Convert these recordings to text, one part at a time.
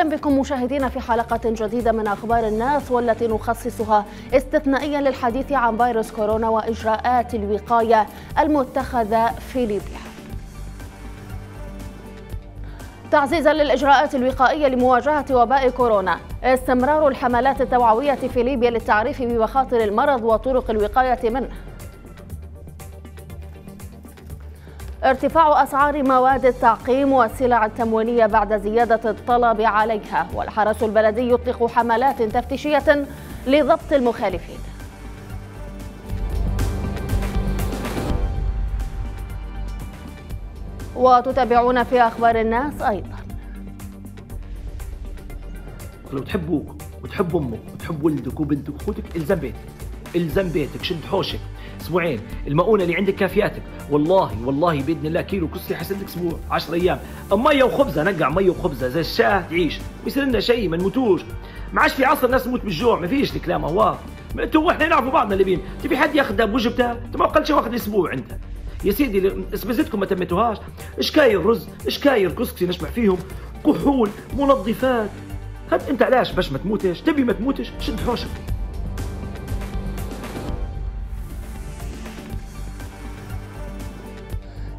أهلا بكم مشاهدينا في حلقة جديدة من أخبار الناس والتي نخصصها استثنائيا للحديث عن فيروس كورونا وإجراءات الوقاية المتخذة في ليبيا تعزيزا للإجراءات الوقائية لمواجهة وباء كورونا استمرار الحملات التوعوية في ليبيا للتعريف بمخاطر المرض وطرق الوقاية منه ارتفاع أسعار مواد التعقيم والسلع التموينية بعد زيادة الطلب عليها والحرس البلدي يطلق حملات تفتيشية لضبط المخالفين وتتابعون في أخبار الناس أيضا لو تحبوك وتحب أمك وتحب ولدك وبنتك وأخوتك الزم بيتك الزم بيتك شد حوشك اسبوعين المؤونه اللي عندك كافياتك والله والله باذن الله كيلو كسري لك اسبوع 10 ايام ميه وخبزه نقع ميه وخبزه زي الشاه تعيش ويصير لنا شيء ما نموتوش ما عادش في عصر الناس تموت بالجوع ما فيش الكلام هو انتوا احنا نعرفوا بعضنا اللي بين تبي حد ياخذها بوجبتها ما اقل شيء واخذ اسبوع انت يا سيدي اسبزتكم ما تميتوهاش اشكاير رز اشكاير كسكسي نشبع فيهم كحول منظفات هاد انت علاش باش ما تموتش تبي ما تموتش شد حوشك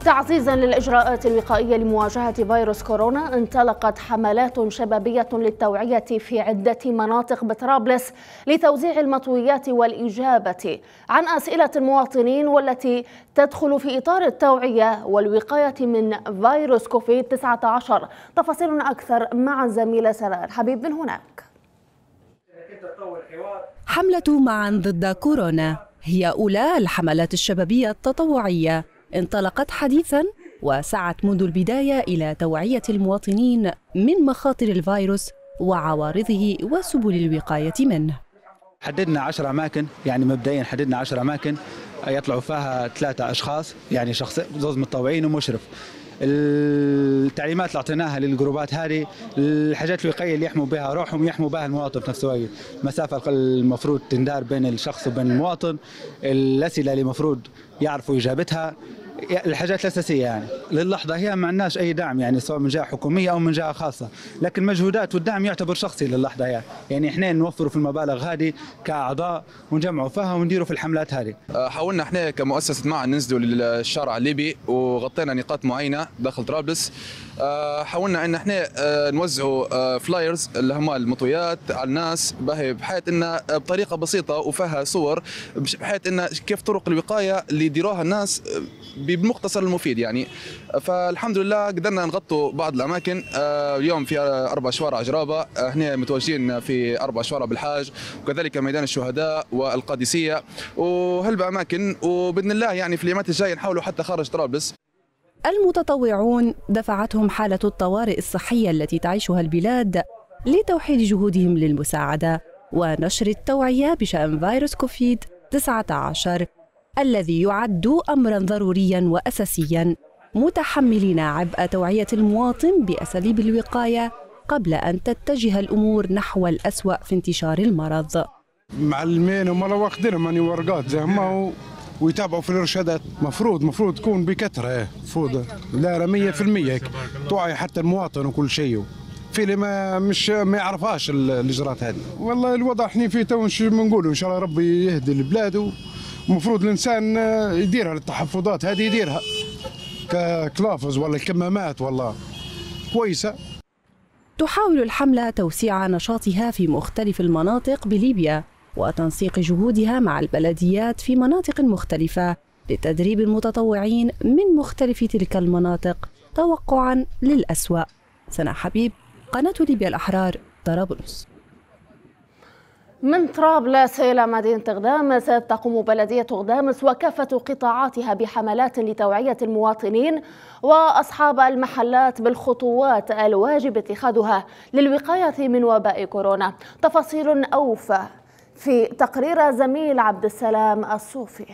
تعزيزا للإجراءات الوقائية لمواجهة فيروس كورونا انطلقت حملات شبابية للتوعية في عدة مناطق بطرابلس لتوزيع المطويات والإجابة عن أسئلة المواطنين والتي تدخل في إطار التوعية والوقاية من فيروس كوفيد 19 تفاصيل أكثر مع الزميلة سناء الحبيب من هناك حملة معا ضد كورونا هي أولى الحملات الشبابية التطوعية انطلقت حديثا وسعت منذ البداية إلى توعية المواطنين من مخاطر الفيروس وعوارضه وسبل الوقاية منه حددنا 10 أماكن يعني مبدئيا حددنا 10 أماكن يطلعوا فيها ثلاثة أشخاص يعني شخص زوج متطوعين ومشرف التعليمات اللي اعطيناها للجروبات هذه الحاجات الوقائيه اللي يحموا بها روحهم يحموا بها المواطن في نفس الوقت المسافه المفروض تندار بين الشخص وبين المواطن الاسئله اللي المفروض يعرفوا اجابتها الحاجات الاساسيه يعني للحظه هي ما عندناش اي دعم يعني سواء من جهه حكوميه او من جهه خاصه لكن مجهودات والدعم يعتبر شخصي للحظه يعني يعني احنا نوفروا في المبالغ هذه كاعضاء ونجمعوا فيها ونديروا في الحملات هذه أه، حاولنا احنا كمؤسسه مع ننزلوا للشارع الليبي وغطينا نقاط معينه داخل طرابلس أه، حاولنا ان احنا أه، نوزعوا فلايرز اللي هما المطويات على الناس بحيث ان بطريقه بسيطه وفيها صور بحيث ان كيف طرق الوقايه اللي يديروها الناس بالمختصر المفيد يعني فالحمد لله قدرنا نغطوا بعض الاماكن آه، اليوم في اربع شوارع جرابه آه، هنا متواجدين في اربع شوارع بالحاج وكذلك ميدان الشهداء والقادسيه وهلبة اماكن وباذن الله يعني في الايامات الجايه نحاولوا حتى خارج طرابلس المتطوعون دفعتهم حاله الطوارئ الصحيه التي تعيشها البلاد لتوحيد جهودهم للمساعده ونشر التوعيه بشان فيروس كوفيد 19 الذي يعد امرا ضروريا واساسيا متحملين عبء توعيه المواطن باساليب الوقايه قبل ان تتجه الامور نحو الاسوا في انتشار المرض معلمين هم واخدينهم يعني ورقات زي ما ويتابعوا في الارشادات مفروض مفروض تكون بكثره إيه، مفروض لا 100% توعي حتى المواطن وكل شيء في اللي ما مش ما يعرفهاش الاجراءات هذه والله الوضع احنا فيه تو بنقولوا ان شاء الله ربي يهدي البلاد المفروض الانسان آه، يديرها التحفظات هذه يديرها كلافز ولا كمامات ولا كويسه تحاول الحمله توسيع نشاطها في مختلف المناطق بليبيا وتنسيق جهودها مع البلديات في مناطق مختلفه لتدريب المتطوعين من مختلف تلك المناطق توقعا للاسوا سنة حبيب قناه ليبيا الاحرار طرابلس من طرابلس إلى مدينة غدامس تقوم بلدية غدامس وكافة قطاعاتها بحملات لتوعية المواطنين وأصحاب المحلات بالخطوات الواجب اتخاذها للوقاية من وباء كورونا تفاصيل أوفى في تقرير زميل عبد السلام الصوفي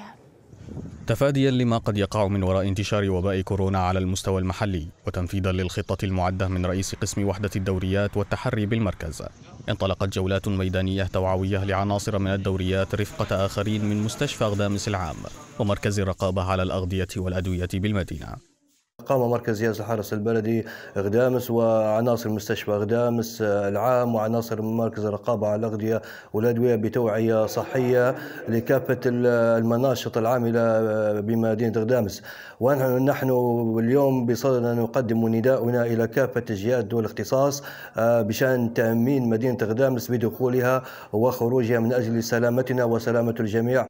تفاديا لما قد يقع من وراء انتشار وباء كورونا على المستوى المحلي وتنفيذا للخطة المعدة من رئيس قسم وحدة الدوريات والتحري بالمركز انطلقت جولات ميدانية توعوية لعناصر من الدوريات رفقة آخرين من مستشفى أغدامس العام ومركز الرقابة على الأغذية والأدوية بالمدينة قام مركز ياس الحرس البلدي غدامس وعناصر مستشفى غدامس العام وعناصر مركز الرقابة على الأغذية والأدوية بتوعية صحية لكافة المناشط العاملة بمدينة غدامس ونحن اليوم بصدد أن نقدم نداؤنا إلى كافة الجهات ذو الاختصاص آه، بشأن تأمين مدينة غدامس بدخولها وخروجها من أجل سلامتنا وسلامة الجميع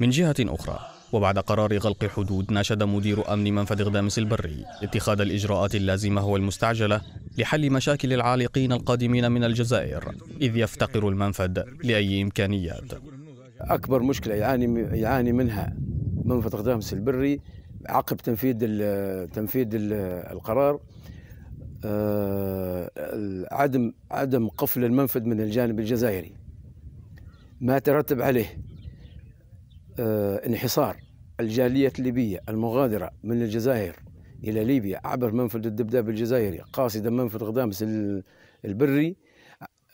من جهة أخرى وبعد قرار غلق حدود ناشد مدير أمن منفذ غدامس البري اتخاذ الإجراءات اللازمة والمستعجلة لحل مشاكل العالقين القادمين من الجزائر إذ يفتقر المنفذ لأي إمكانيات أكبر مشكلة يعاني يعاني منها منفذ غدامس البري عقب تنفيذ تنفيذ القرار آه، عدم عدم قفل المنفذ من الجانب الجزائري ما ترتب عليه آه، انحصار الجالية الليبية المغادرة من الجزائر إلى ليبيا عبر منفذ الدبداب الجزائري قاصدا منفذ غدامس البري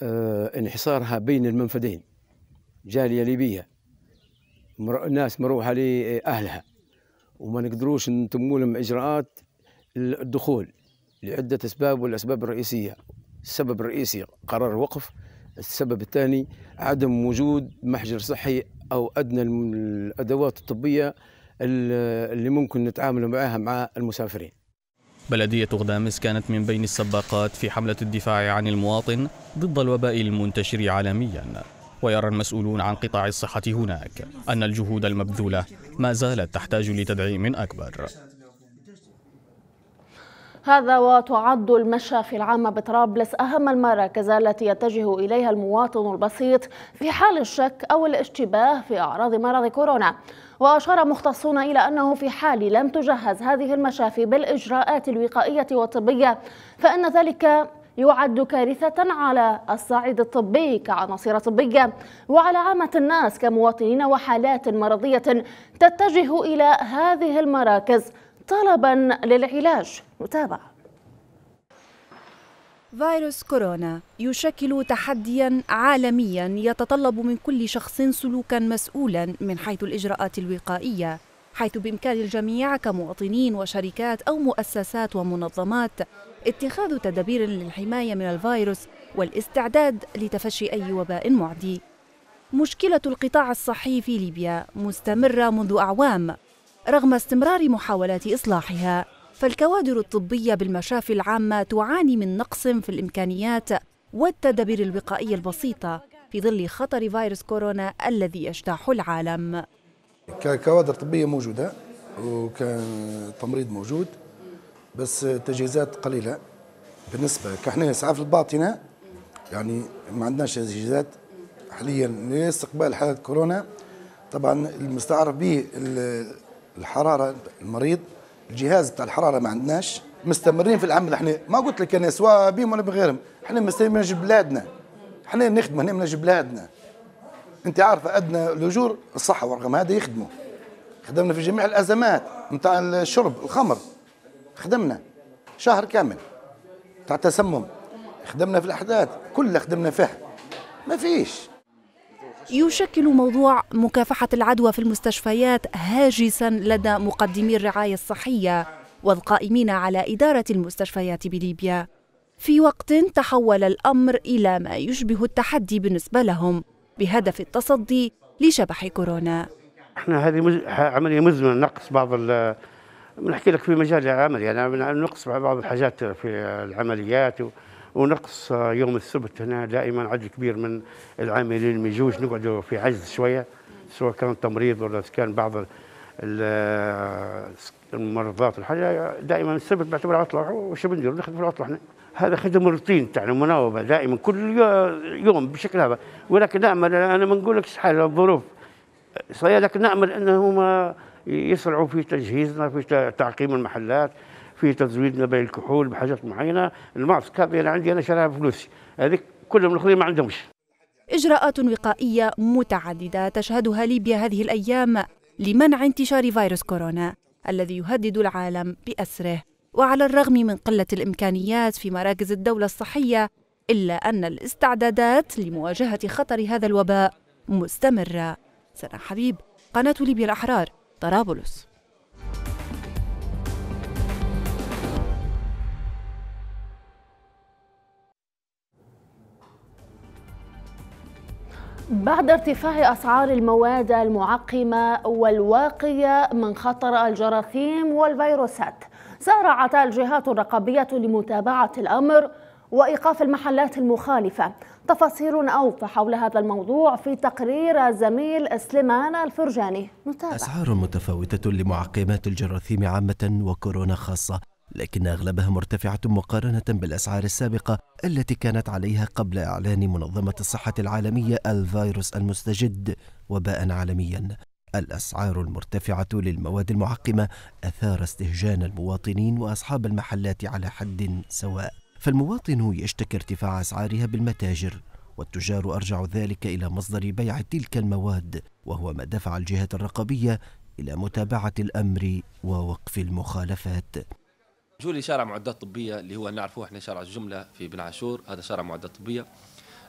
آه، انحصارها بين المنفذين جالية ليبية ناس مروحة لأهلها وما نقدروش نتموا لهم إجراءات الدخول لعدة أسباب والأسباب الرئيسية السبب الرئيسي قرار وقف السبب الثاني عدم وجود محجر صحي او ادنى الادوات الطبيه اللي ممكن نتعامل معها مع المسافرين بلدية غدامس كانت من بين السباقات في حملة الدفاع عن المواطن ضد الوباء المنتشر عالميا ويرى المسؤولون عن قطاع الصحة هناك أن الجهود المبذولة ما زالت تحتاج لتدعيم أكبر هذا وتعد المشافي العامة بطرابلس أهم المراكز التي يتجه إليها المواطن البسيط في حال الشك أو الاشتباه في أعراض مرض كورونا وأشار مختصون إلى أنه في حال لم تجهز هذه المشافي بالإجراءات الوقائية والطبية فإن ذلك يعد كارثة على الصعيد الطبي كعناصر طبية وعلى عامة الناس كمواطنين وحالات مرضية تتجه إلى هذه المراكز طلبا للعلاج نتابع فيروس كورونا يشكل تحديا عالميا يتطلب من كل شخص سلوكا مسؤولا من حيث الاجراءات الوقائيه حيث بامكان الجميع كمواطنين وشركات او مؤسسات ومنظمات اتخاذ تدابير للحمايه من الفيروس والاستعداد لتفشي اي وباء معدي مشكله القطاع الصحي في ليبيا مستمره منذ اعوام رغم استمرار محاولات إصلاحها فالكوادر الطبية بالمشافي العامة تعاني من نقص في الإمكانيات والتدابير الوقائية البسيطة في ظل خطر فيروس كورونا الذي يجتاح العالم كوادر طبية موجودة وكتمريض موجود بس تجهيزات قليلة بالنسبة كحنا إسعاف الباطنة يعني ما عندناش تجهيزات حاليا لاستقبال حالة كورونا طبعا المستعرف به الحراره المريض الجهاز بتاع الحراره ما عندناش مستمرين في العمل احنا ما قلت لك انا سواء بهم ولا بغيرهم احنا مستمرين من بلادنا احنا نخدم هنا من بلادنا انت عارفه ادنى الاجور الصحه ورغم هذا يخدموا خدمنا في جميع الازمات نتاع الشرب الخمر خدمنا شهر كامل تاع تسمم خدمنا في الاحداث كلها خدمنا فيها ما فيش يشكل موضوع مكافحة العدوى في المستشفيات هاجسا لدى مقدمي الرعاية الصحية والقائمين على إدارة المستشفيات بليبيا في وقت تحول الأمر إلى ما يشبه التحدي بالنسبة لهم بهدف التصدي لشبح كورونا احنا هذه مز... عملية مزمنة نقص بعض ال... بنحكي لك في مجال العمل يعني نقص بعض الحاجات في العمليات و... ونقص يوم السبت هنا دائما عدد كبير من العاملين ما يجوش نقعدوا في عجز شويه سواء كان تمريض ولا كان بعض الممرضات الحاجه دائما السبت بعتبر عطله وش بندير نخدم في العطله احنا هذا خدم روتين تاعنا المناوبه دائما كل يوم بشكل هذا ولكن نامل انا ما نقولكش حال الظروف صحيح لكن نامل انهم يسرعوا في تجهيزنا في تعقيم المحلات في تزويد بين الكحول بحاجات معينه الماسك كابي انا عندي انا شراها بفلوسي هذيك كلهم الاخرين ما عندهمش إجراءات وقائية متعددة تشهدها ليبيا هذه الأيام لمنع انتشار فيروس كورونا الذي يهدد العالم بأسره وعلى الرغم من قلة الإمكانيات في مراكز الدولة الصحية إلا أن الاستعدادات لمواجهة خطر هذا الوباء مستمرة سنا حبيب قناة ليبيا الأحرار طرابلس بعد ارتفاع أسعار المواد المعقمة والواقية من خطر الجراثيم والفيروسات سارعت الجهات الرقابية لمتابعة الأمر وإيقاف المحلات المخالفة تفاصيل أوفى حول هذا الموضوع في تقرير زميل سليمان الفرجاني متابع. أسعار متفاوتة لمعقمات الجراثيم عامة وكورونا خاصة لكن أغلبها مرتفعة مقارنة بالأسعار السابقة التي كانت عليها قبل إعلان منظمة الصحة العالمية الفيروس المستجد وباء عالميا الأسعار المرتفعة للمواد المعقمة أثار استهجان المواطنين وأصحاب المحلات على حد سواء فالمواطن يشتكي ارتفاع أسعارها بالمتاجر والتجار أرجع ذلك إلى مصدر بيع تلك المواد وهو ما دفع الجهات الرقابية إلى متابعة الأمر ووقف المخالفات جولي شارع معدات طبيه اللي هو نعرفوه احنا شارع الجمله في بن عاشور هذا شارع معدات طبيه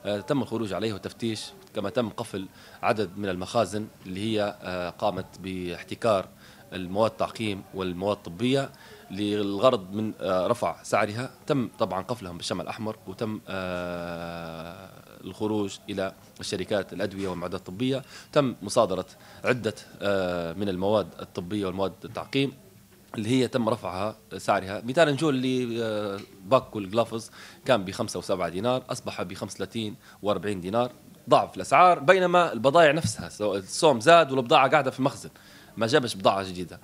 آه تم الخروج عليه وتفتيش كما تم قفل عدد من المخازن اللي هي آه قامت باحتكار المواد التعقيم والمواد الطبيه للغرض من آه رفع سعرها تم طبعا قفلهم بالشمع الاحمر وتم آه، الخروج الى الشركات الادويه والمعدات الطبيه تم مصادره عده آه، من المواد الطبيه والمواد التعقيم اللي هي تم رفعها سعرها مثال نجول اللي آه، باك والجلافز كان ب 5 و7 دينار اصبح ب 35 و40 دينار ضعف الاسعار بينما البضائع نفسها الصوم زاد والبضاعه قاعده في المخزن ما جابش بضاعه جديده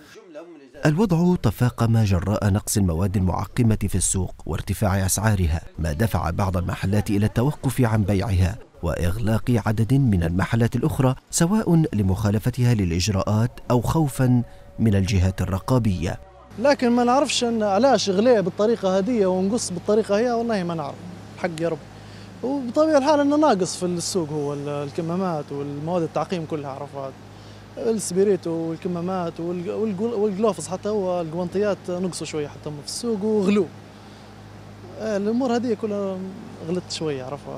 الوضع تفاقم جراء نقص المواد المعقمة في السوق وارتفاع أسعارها ما دفع بعض المحلات إلى التوقف عن بيعها وإغلاق عدد من المحلات الأخرى سواء لمخالفتها للإجراءات أو خوفا من الجهات الرقابية لكن ما نعرفش أن علاش إغلاء بالطريقة هذه ونقص بالطريقة هي والله ما نعرف حق يا رب وبطبيعة الحال أنه ناقص في السوق هو الكمامات والمواد التعقيم كلها عرفات السبيريتو والكمامات والجلوفز حتى هو الجوانطيات نقصوا شويه حتى في السوق وغلو آه، الامور هذه كلها غلطت شويه عرفوا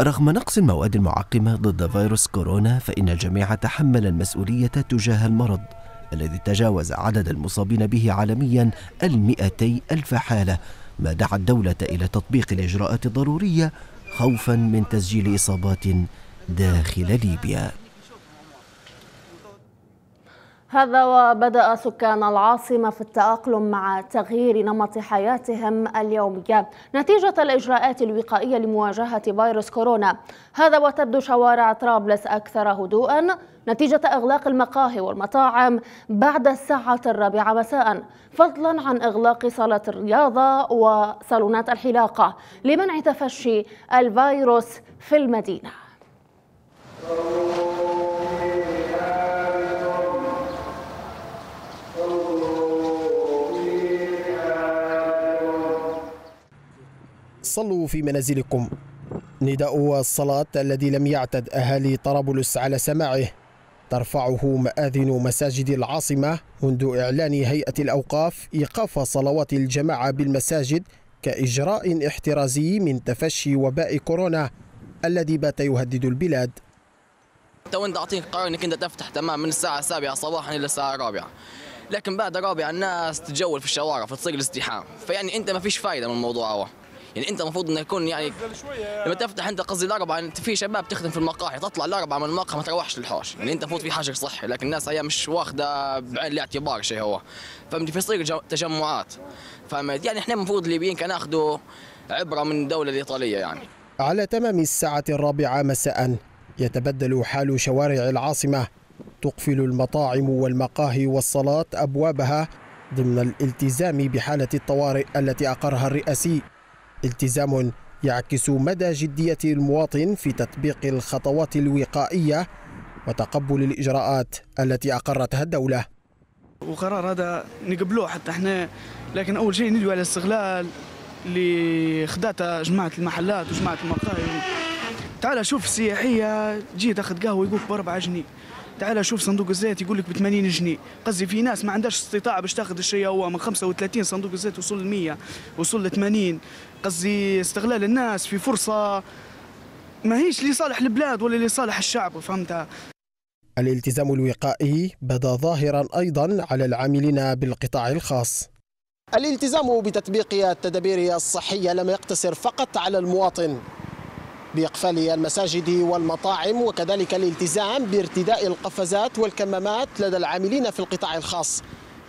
رغم نقص المواد المعقمة ضد فيروس كورونا فإن الجميع تحمل المسؤولية تجاه المرض الذي تجاوز عدد المصابين به عالميا المئتي ألف حالة ما دعا الدولة إلى تطبيق الإجراءات الضرورية خوفا من تسجيل إصابات داخل ليبيا هذا وبدأ سكان العاصمة في التأقلم مع تغيير نمط حياتهم اليومية نتيجة الإجراءات الوقائية لمواجهة فيروس كورونا هذا وتبدو شوارع طرابلس أكثر هدوءا نتيجة إغلاق المقاهي والمطاعم بعد الساعة الرابعة مساء فضلا عن إغلاق صالة الرياضة وصالونات الحلاقة لمنع تفشي الفيروس في المدينة صلوا في منازلكم نداء الصلاة الذي لم يعتد أهالي طرابلس على سماعه ترفعه مآذن مساجد العاصمة منذ إعلان هيئة الأوقاف إيقاف صلوات الجماعة بالمساجد كإجراء احترازي من تفشي وباء كورونا الذي بات يهدد البلاد تو انت اعطيك قرار انك انت تفتح تمام من الساعه السابعه صباحا الى الساعه الرابعه لكن بعد الرابعه الناس تتجول في الشوارع فتصير الازدحام فيعني انت ما فيش فايده من الموضوع هو يعني انت المفروض انه يكون يعني لما تفتح انت قصدي الاربعه انت يعني في شباب تخدم في المقاهي تطلع الاربعه من المقهى ما تروحش للحوش يعني انت المفروض في حاجه صحي لكن الناس هي مش واخده بعين الاعتبار شيء هو فهمت فيصير تجمعات فهمت يعني احنا المفروض الليبيين كان كناخذوا عبره من الدوله الايطاليه يعني على تمام الساعه الرابعه مساء يتبدل حال شوارع العاصمه تقفل المطاعم والمقاهي والصلاه ابوابها ضمن الالتزام بحاله الطوارئ التي اقرها الرئاسي التزام يعكس مدى جدية المواطن في تطبيق الخطوات الوقائية وتقبل الإجراءات التي أقرتها الدولة وقرار هذا نقبلوه حتى احنا لكن أول شيء ندوي على الاستغلال اللي خداته جماعة المحلات وجماعة المقاهي تعال شوف السياحية تجي تاخذ قهوة يقول بأربعة جنيه تعال شوف صندوق الزيت يقول لك ب 80 جنيه قصدي في ناس ما عندهاش استطاعه باش تاخذ الشيء هو من 35 صندوق الزيت وصل ل 100 وصل ل 80 قصدي استغلال الناس في فرصه ما هيش لصالح البلاد ولا لصالح الشعب فهمتها الالتزام الوقائي بدا ظاهرا ايضا على العاملين بالقطاع الخاص الالتزام بتطبيق التدابير الصحيه لم يقتصر فقط على المواطن بإقفال المساجد والمطاعم وكذلك الالتزام بارتداء القفازات والكمامات لدى العاملين في القطاع الخاص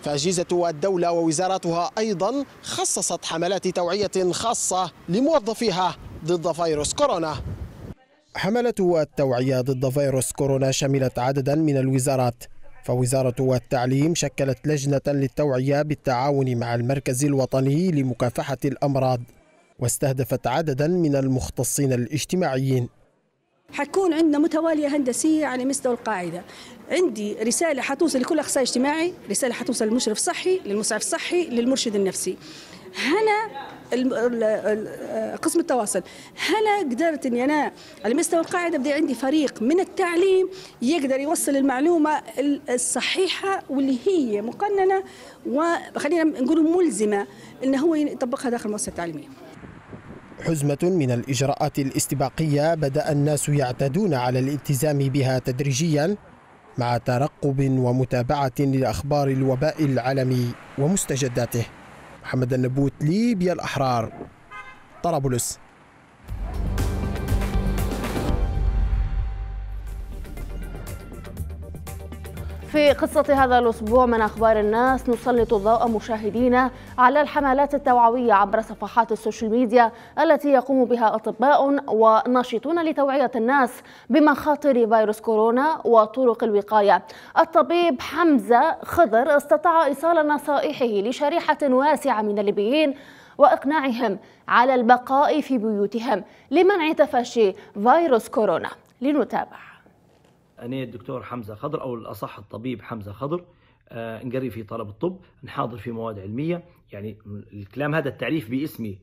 فأجهزة الدولة ووزاراتها أيضا خصصت حملات توعية خاصة لموظفيها ضد فيروس كورونا حملة التوعية ضد فيروس كورونا شملت عددا من الوزارات فوزارة التعليم شكلت لجنة للتوعية بالتعاون مع المركز الوطني لمكافحة الأمراض واستهدفت عددا من المختصين الاجتماعيين حتكون عندنا متوالية هندسية على مستوى القاعدة عندي رسالة حتوصل لكل أخصائي اجتماعي رسالة حتوصل للمشرف الصحي للمسعف الصحي للمرشد النفسي هنا قسم التواصل هنا قدرت اني انا على مستوى القاعده بدي عندي فريق من التعليم يقدر يوصل المعلومه الصحيحه واللي هي مقننه وخلينا نقول ملزمه انه هو يطبقها داخل المؤسسه التعليميه حزمة من الإجراءات الاستباقية بدأ الناس يعتادون على الالتزام بها تدريجيا مع ترقب ومتابعة لأخبار الوباء العالمي ومستجداته محمد النبوت ليبيا الأحرار طرابلس في قصة هذا الأسبوع من أخبار الناس نسلط الضوء مشاهدينا على الحملات التوعوية عبر صفحات السوشيال ميديا التي يقوم بها أطباء وناشطون لتوعية الناس بمخاطر فيروس كورونا وطرق الوقاية الطبيب حمزة خضر استطاع إيصال نصائحه لشريحة واسعة من الليبيين وإقناعهم على البقاء في بيوتهم لمنع تفشي فيروس كورونا لنتابع أنا الدكتور حمزة خضر أو الأصح الطبيب حمزة خضر آه، نقري في طلب الطب نحاضر في مواد علمية يعني الكلام هذا التعريف باسمي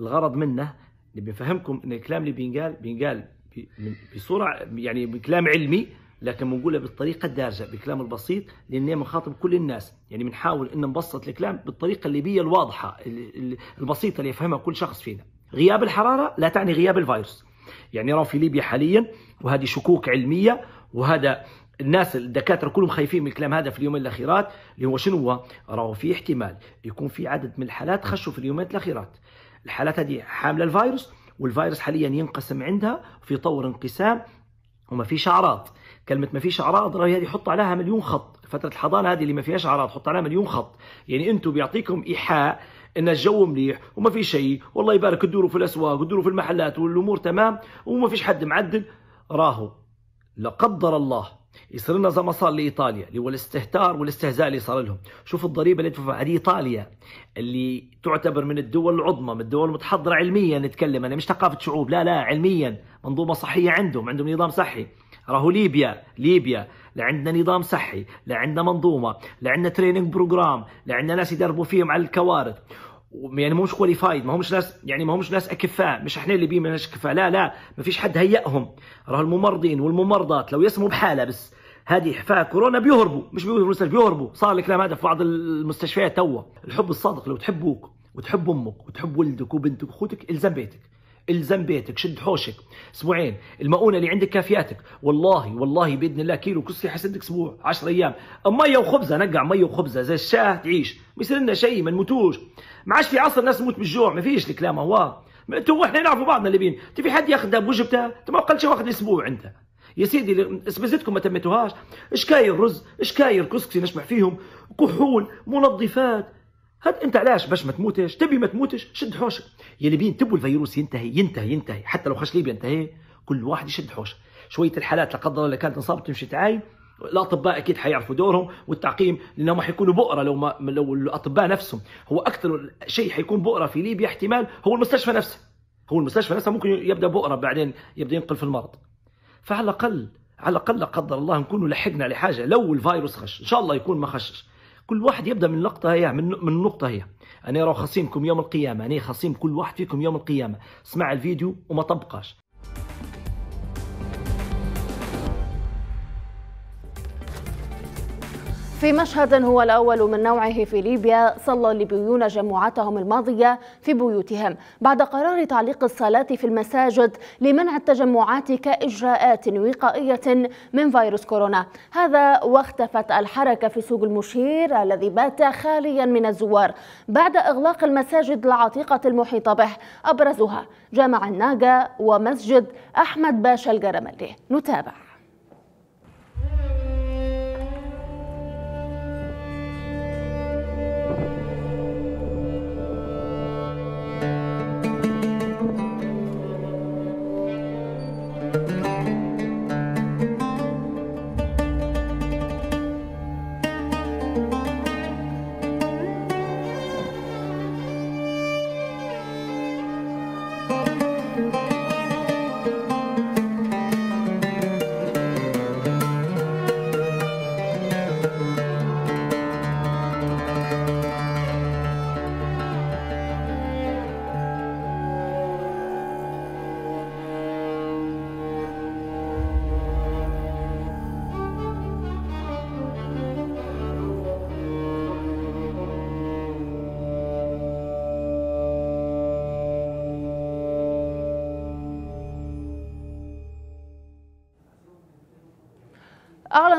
الغرض منه نبي نفهمكم أن الكلام اللي بينقال بينقال بصورة يعني بكلام علمي لكن بنقولها بالطريقة الدارجة بكلام البسيط لاني مخاطب كل الناس يعني بنحاول أن نبسط الكلام بالطريقة اللي بي الواضحة البسيطة اللي يفهمها كل شخص فينا غياب الحرارة لا تعني غياب الفيروس يعني راه في ليبيا حاليا وهذه شكوك علمية وهذا الناس الدكاتره كلهم خايفين من الكلام هذا في اليومين الاخيرات اللي هو شنو هو؟ راهو في احتمال يكون في عدد من الحالات خشوا في اليومين الاخيرات. الحالات هذه حامله الفيروس والفيروس حاليا ينقسم عندها في طور انقسام وما فيش اعراض. كلمه ما فيش اعراض راهي هذه حط عليها مليون خط، فتره الحضانه هذه اللي ما فيهاش اعراض حط عليها مليون خط، يعني انتم بيعطيكم ايحاء ان الجو مليح وما في شيء، والله يبارك تدوروا في الاسواق وتدوروا في المحلات والامور تمام وما فيش حد معدل راهو لا قدر الله يصير لنا زي ما صار لايطاليا اللي هو الاستهتار والاستهزاء اللي صار لهم، شوف الضريبه اللي تدفع على ايطاليا اللي تعتبر من الدول العظمى، من الدول المتحضره علميا نتكلم انا مش ثقافه شعوب، لا لا علميا، منظومه صحيه عندهم، عندهم نظام صحي، راهو ليبيا ليبيا لعندنا نظام صحي لعندنا منظومه لعندنا تريننج بروجرام لعندنا ناس يدربوا فيهم على الكوارث يعني ما همش كواليفايد ما همش ناس يعني ما همش ناس اكفاء مش احنا اللي بيمناش كفاء لا لا ما فيش حد هيئهم راه الممرضين والممرضات لو يسموا بحاله بس هذه حفاه كورونا بيهربوا مش بيهربوا المستشفى بيهربوا صار الكلام هذا في بعض المستشفيات توا الحب الصادق لو تحبوك وتحب امك وتحب ولدك وبنتك واخوتك الزم بيتك الزم بيتك شد حوشك اسبوعين المؤونه اللي عندك كافياتك والله والله باذن الله كيلو كسي حسدك اسبوع 10 ايام ميه وخبزه نقع ميه وخبزه زي الشاه تعيش ما يصير لنا شيء ما نموتوش ما عادش في عصر الناس تموت بالجوع ما فيش الكلام هو انتوا احنا نعرفوا بعضنا الليبيين انت في حد ياخذ بوجبتها انت ما شيء واخد اسبوع انت يا سيدي اسبزتكم ما تميتوهاش اشكاير رز اشكاير كسكسي نشبح فيهم كحول منظفات هاد انت علاش باش ما تموتش تبي ما تموتش شد حوشك يلي بين تبو الفيروس ينتهي ينتهي ينتهي حتى لو خش ليبيا انتهي كل واحد يشد حوشه شويه الحالات لا قدر الله كانت انصابت تمشي تعاي الاطباء اكيد حيعرفوا دورهم والتعقيم لانهم حيكونوا بؤره لو ما لو الاطباء نفسهم هو اكثر شيء حيكون بؤره في ليبيا احتمال هو المستشفى نفسه هو المستشفى نفسه ممكن يبدا بؤره بعدين يبدا ينقل في المرض فعلى الاقل على الاقل لا قدر الله نكونوا لحقنا لحاجه لو الفيروس خش ان شاء الله يكون ما خشش كل واحد يبدا من لقطه هي من من نقطه هي انا راه خصيمكم يوم القيامه انا خصيم كل واحد فيكم يوم القيامه سمع الفيديو وما طبقاش في مشهد هو الأول من نوعه في ليبيا صلى الليبيون جمعتهم الماضية في بيوتهم بعد قرار تعليق الصلاة في المساجد لمنع التجمعات كإجراءات وقائية من فيروس كورونا هذا واختفت الحركة في سوق المشير الذي بات خاليا من الزوار بعد إغلاق المساجد العتيقة المحيطة به أبرزها جامع الناقة ومسجد أحمد باشا الجرملي نتابع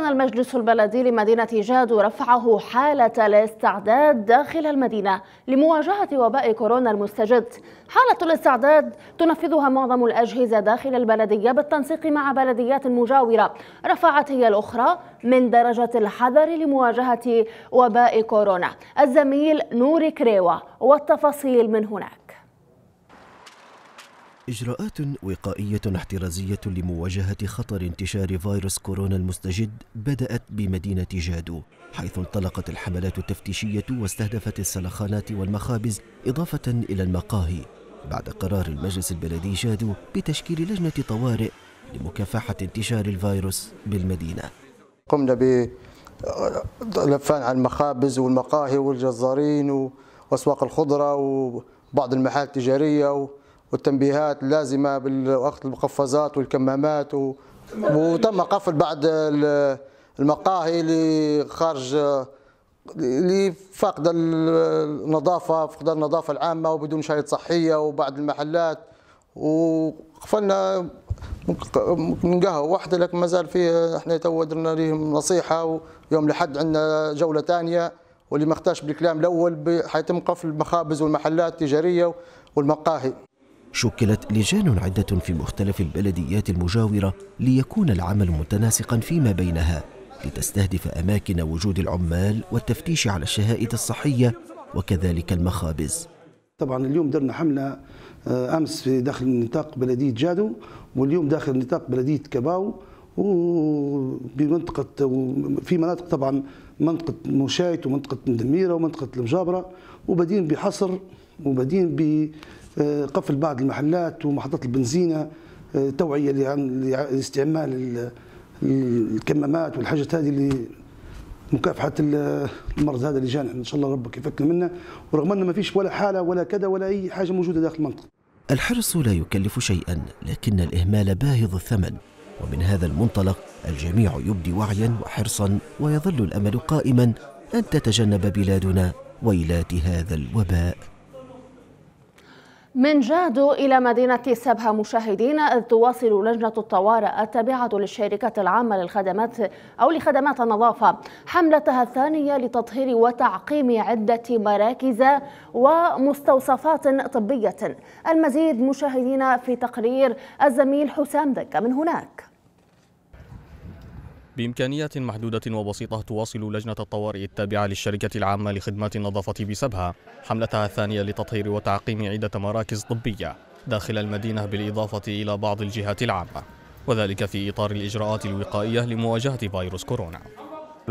المجلس البلدي لمدينة جادو رفعه حالة الاستعداد داخل المدينة لمواجهة وباء كورونا المستجد حالة الاستعداد تنفذها معظم الأجهزة داخل البلدية بالتنسيق مع بلديات مجاورة رفعت هي الأخرى من درجة الحذر لمواجهة وباء كورونا الزميل نوري كريوة والتفاصيل من هناك إجراءات وقائية احترازية لمواجهة خطر انتشار فيروس كورونا المستجد بدأت بمدينة جادو حيث انطلقت الحملات التفتيشية واستهدفت السلخانات والمخابز إضافة إلى المقاهي بعد قرار المجلس البلدي جادو بتشكيل لجنة طوارئ لمكافحة انتشار الفيروس بالمدينة قمنا بلفان على المخابز والمقاهي والجزارين وأسواق الخضرة وبعض المحال التجارية والتنبيهات اللازمه بالوقت المقفزات والكمامات و... وتم قفل بعد المقاهي اللي خارج اللي فاقده النظافه فقدان النظافه العامه وبدون شهاده صحيه وبعض المحلات وقفلنا من قهوه واحده لكن مازال فيه احنا تو درنا لهم نصيحه ويوم الاحد عندنا جوله ثانيه واللي ما اختارش بالكلام الاول حيتم قفل المخابز والمحلات التجاريه والمقاهي شكلت لجان عدة في مختلف البلديات المجاورة ليكون العمل متناسقا فيما بينها لتستهدف أماكن وجود العمال والتفتيش على الشهائد الصحية وكذلك المخابز طبعا اليوم درنا حملة آه، أمس في داخل نطاق بلدية جادو واليوم داخل نطاق بلدية كباو وبمنطقة في مناطق طبعا منطقة مشايت ومنطقة مدميرة ومنطقة المجابرة وبدين بحصر وبدين آه، قفل بعض المحلات ومحطات البنزينه آه، توعيه لاستعمال الكمامات والحاجات هذه لمكافحه المرض هذا اللي جانا ان شاء الله ربك يفكنا منه ورغم انه ما فيش ولا حاله ولا كذا ولا اي حاجه موجوده داخل المنطقه الحرص لا يكلف شيئا لكن الاهمال باهظ الثمن ومن هذا المنطلق الجميع يبدي وعيا وحرصا ويظل الامل قائما ان تتجنب بلادنا ويلات هذا الوباء من جادو إلى مدينة سبها مشاهدين إذ تواصل لجنة الطوارئ التابعة للشركة العامة للخدمات أو لخدمات النظافة حملتها الثانية لتطهير وتعقيم عدة مراكز ومستوصفات طبية المزيد مشاهدينا في تقرير الزميل حسام دك من هناك بإمكانيات محدودة وبسيطة تواصل لجنة الطوارئ التابعة للشركة العامة لخدمات النظافة بسبها حملتها الثانية لتطهير وتعقيم عدة مراكز طبية داخل المدينة بالإضافة إلى بعض الجهات العامة وذلك في إطار الإجراءات الوقائية لمواجهة فيروس كورونا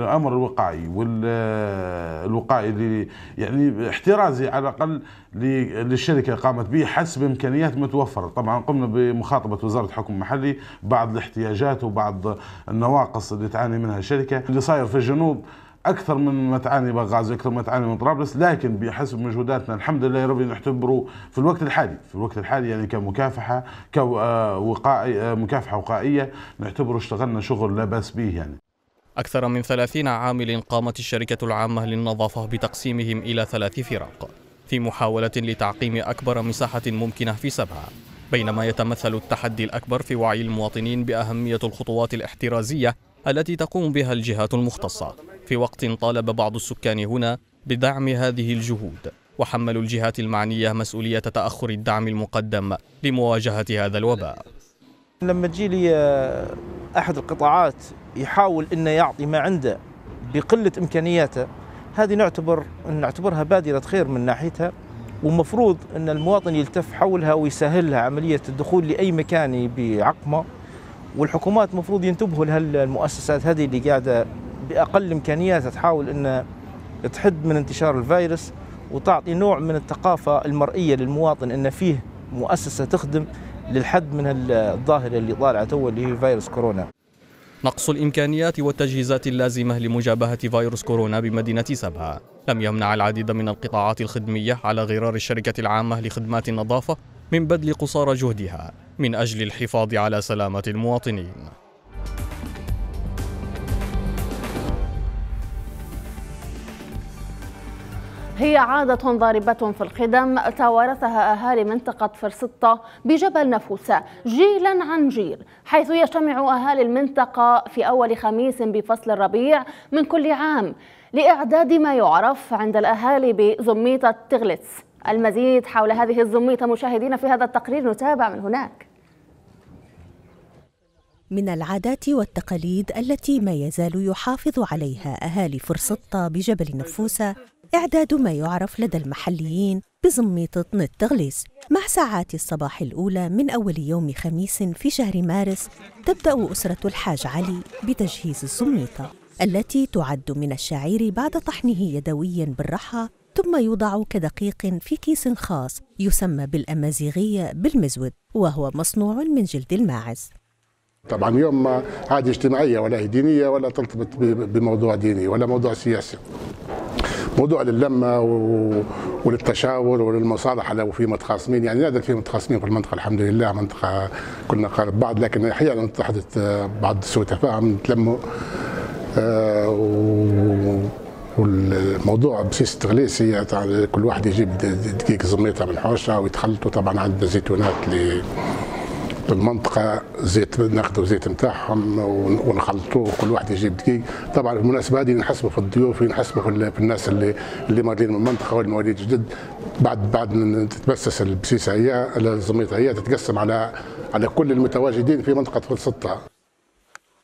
الامر الوقائي والوقائي اللي يعني احترازي على الاقل للشركه قامت به حسب امكانيات متوفره، طبعا قمنا بمخاطبه وزاره الحكم المحلي بعض الاحتياجات وبعض النواقص اللي تعاني منها الشركه، اللي صاير في الجنوب اكثر من ما تعاني بغازي اكثر ما تعاني من طرابلس لكن بحسب مجهوداتنا الحمد لله يا ربي نعتبره في الوقت الحالي في الوقت الحالي يعني كمكافحه كوقائي آه، آه، مكافحه وقائيه نعتبره اشتغلنا شغل لا باس به يعني أكثر من 30 عامل قامت الشركة العامة للنظافة بتقسيمهم إلى ثلاث فرق في محاولة لتعقيم أكبر مساحة ممكنة في سبعة بينما يتمثل التحدي الأكبر في وعي المواطنين بأهمية الخطوات الاحترازية التي تقوم بها الجهات المختصة في وقت طالب بعض السكان هنا بدعم هذه الجهود وحملوا الجهات المعنية مسؤولية تأخر الدعم المقدم لمواجهة هذا الوباء لما تجي لي أحد القطاعات يحاول انه يعطي ما عنده بقله امكانياته هذه نعتبر نعتبرها بادره خير من ناحيتها ومفروض ان المواطن يلتف حولها ويسهلها عمليه الدخول لاي مكان بعقمه والحكومات مفروض ينتبهوا لهالمؤسسات هذه اللي قاعده باقل امكانياتها تحاول ان تحد من انتشار الفيروس وتعطي نوع من الثقافه المرئيه للمواطن ان فيه مؤسسه تخدم للحد من الظاهره اللي طالعه تو اللي هي فيروس كورونا نقص الإمكانيات والتجهيزات اللازمة لمجابهة فيروس كورونا بمدينة سبها لم يمنع العديد من القطاعات الخدمية على غرار الشركة العامة لخدمات النظافة من بذل قصارى جهدها من أجل الحفاظ على سلامة المواطنين هي عادة ضاربة في القدم توارثها أهالي منطقة فرسطة بجبل نفوسة جيلا عن جيل حيث يجتمع أهالي المنطقة في أول خميس بفصل الربيع من كل عام لإعداد ما يعرف عند الأهالي بزميطة تغلتس المزيد حول هذه الزميطة مشاهدينا في هذا التقرير نتابع من هناك من العادات والتقاليد التي ما يزال يحافظ عليها أهالي فرسطة بجبل نفوسة إعداد ما يعرف لدى المحليين بزميطة التغليس مع ساعات الصباح الأولى من أول يوم خميس في شهر مارس تبدأ أسرة الحاج علي بتجهيز الزميطة التي تعد من الشعير بعد طحنه يدويا بالرحى ثم يوضع كدقيق في كيس خاص يسمى بالأمازيغية بالمزود وهو مصنوع من جلد الماعز طبعا يوم عادي اجتماعية ولا دينية ولا ترتبط بموضوع ديني ولا موضوع سياسي موضوع اللمة وللتشاور وللمصالحه لو في متخاصمين يعني نادر في متخاصمين في المنطقه الحمد لله منطقه كلنا قارب بعض لكن احيانا تحدث آه، بعض سوء تفاهم نتلموا آه، والموضوع بسيس تغليسي يعني كل واحد يجيب دقيق زميطه من حوشه ويتخلطوا طبعا عند الزيتونات اللي في المنطقه زيت ناخذوا زيت نتاعهم ونخلطوه كل واحد يجيب دقيق طبعا بالمناسبه هذه نحسبوا في الضيوف نحسبوا في الناس اللي اللي مواليد من المنطقه والمواليد جدد بعد بعد ما تتبسس البسيسه هي الزميطه هي تتقسم على على كل المتواجدين في منطقه فل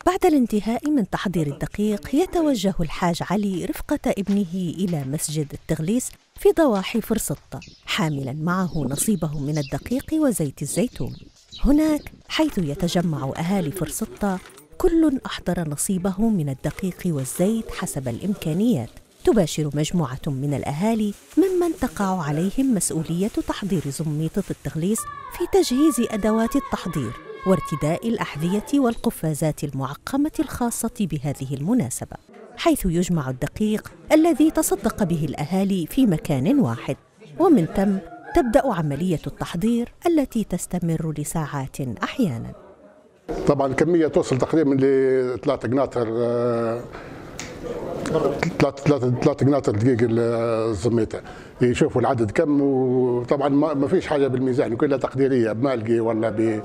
بعد الانتهاء من تحضير الدقيق يتوجه الحاج علي رفقة ابنه إلى مسجد التغليس في ضواحي فرسطة حاملا معه نصيبه من الدقيق وزيت الزيتون هناك حيث يتجمع أهالي فرصطة كل أحضر نصيبه من الدقيق والزيت حسب الإمكانيات تباشر مجموعة من الأهالي ممن تقع عليهم مسؤولية تحضير زميطة التغليس في تجهيز أدوات التحضير وارتداء الأحذية والقفازات المعقمة الخاصة بهذه المناسبة حيث يجمع الدقيق الذي تصدق به الأهالي في مكان واحد ومن ثم تبدأ عملية التحضير التي تستمر لساعات أحيانا طبعا الكمية توصل تقريبا ل 3 جناتر 3 3 3 جناتر دقيق الزميته يشوفوا العدد كم وطبعا ما فيش حاجه بالميزان كلها تقديريه بمالقي ولا ب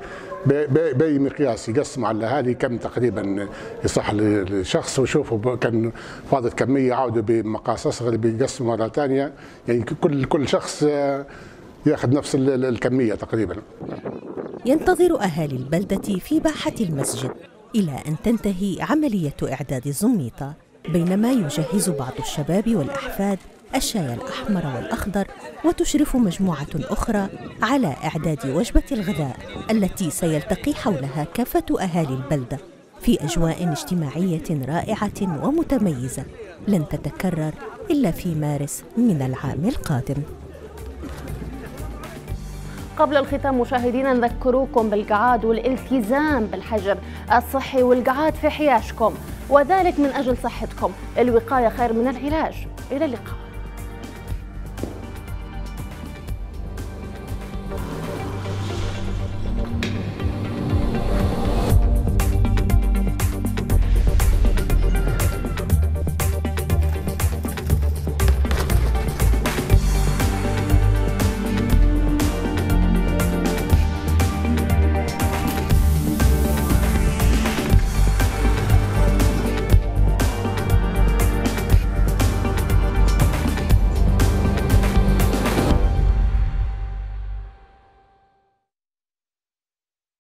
باي مقياس يقسم على هذه كم تقريبا يصح للشخص ويشوفوا كان فاضت كميه عاودوا بمقاس اصغر بيقسموا مره ثانيه يعني كل كل شخص آه، ياخذ نفس الكميه تقريبا ينتظر اهالي البلده في باحه المسجد الى ان تنتهي عمليه اعداد الزميطه بينما يجهز بعض الشباب والاحفاد الشاي الأحمر والأخضر وتشرف مجموعة أخرى على إعداد وجبة الغداء التي سيلتقي حولها كافة أهالي البلدة في أجواء اجتماعية رائعة ومتميزة لن تتكرر إلا في مارس من العام القادم قبل الختام مشاهدينا نذكركم بالقعاد والالتزام بالحجر الصحي والقعاد في حياشكم وذلك من أجل صحتكم الوقاية خير من العلاج إلى اللقاء